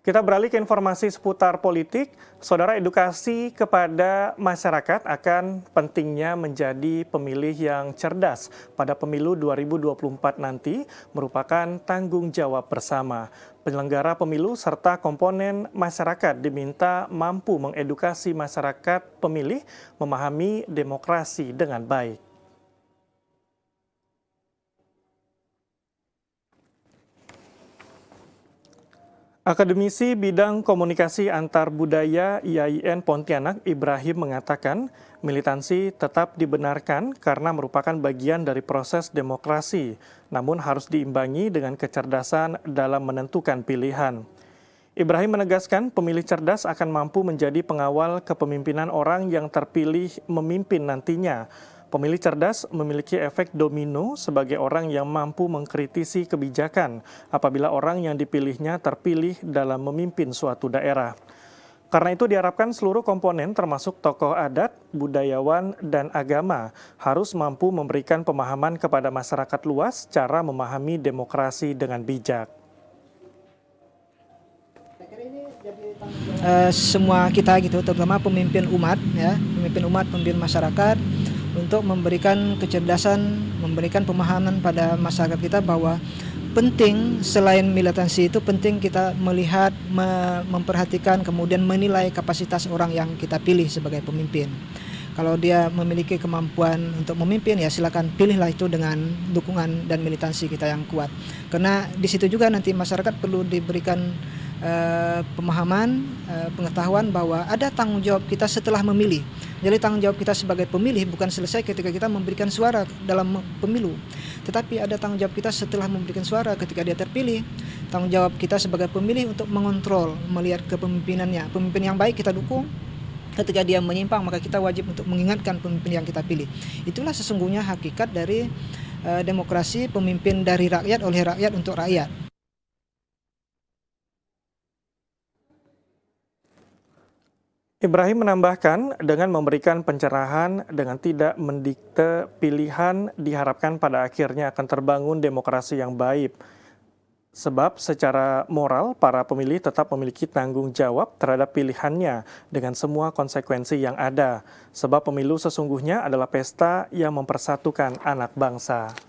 Kita beralih ke informasi seputar politik. Saudara edukasi kepada masyarakat akan pentingnya menjadi pemilih yang cerdas pada pemilu 2024 nanti merupakan tanggung jawab bersama. Penyelenggara pemilu serta komponen masyarakat diminta mampu mengedukasi masyarakat pemilih memahami demokrasi dengan baik. Akademisi bidang komunikasi antar budaya IAIN Pontianak Ibrahim mengatakan militansi tetap dibenarkan karena merupakan bagian dari proses demokrasi, namun harus diimbangi dengan kecerdasan dalam menentukan pilihan. Ibrahim menegaskan pemilih cerdas akan mampu menjadi pengawal kepemimpinan orang yang terpilih memimpin nantinya, Pemilih cerdas memiliki efek domino sebagai orang yang mampu mengkritisi kebijakan apabila orang yang dipilihnya terpilih dalam memimpin suatu daerah. Karena itu diharapkan seluruh komponen termasuk tokoh adat, budayawan, dan agama harus mampu memberikan pemahaman kepada masyarakat luas cara memahami demokrasi dengan bijak. Uh, semua kita gitu, terutama pemimpin umat, ya, pemimpin umat, pemimpin masyarakat, untuk memberikan kecerdasan, memberikan pemahaman pada masyarakat kita bahwa penting selain militansi itu penting kita melihat, memperhatikan, kemudian menilai kapasitas orang yang kita pilih sebagai pemimpin. Kalau dia memiliki kemampuan untuk memimpin ya silakan pilihlah itu dengan dukungan dan militansi kita yang kuat. Karena di situ juga nanti masyarakat perlu diberikan Eh, pemahaman, uh, pengetahuan bahwa ada tanggung jawab kita setelah memilih. Jadi tanggung jawab kita sebagai pemilih bukan selesai ketika kita memberikan suara dalam pemilu, tetapi ada tanggung jawab kita setelah memberikan suara ketika dia terpilih. Tanggung jawab kita sebagai pemilih untuk mengontrol, melihat kepemimpinannya. Pemimpin yang baik kita dukung, ketika dia menyimpang maka kita wajib untuk mengingatkan pemimpin yang kita pilih. Itulah sesungguhnya hakikat dari uh, demokrasi pemimpin dari rakyat oleh rakyat untuk rakyat. Ibrahim menambahkan, dengan memberikan pencerahan, dengan tidak mendikte pilihan, diharapkan pada akhirnya akan terbangun demokrasi yang baik. Sebab secara moral, para pemilih tetap memiliki tanggung jawab terhadap pilihannya dengan semua konsekuensi yang ada. Sebab pemilu sesungguhnya adalah pesta yang mempersatukan anak bangsa.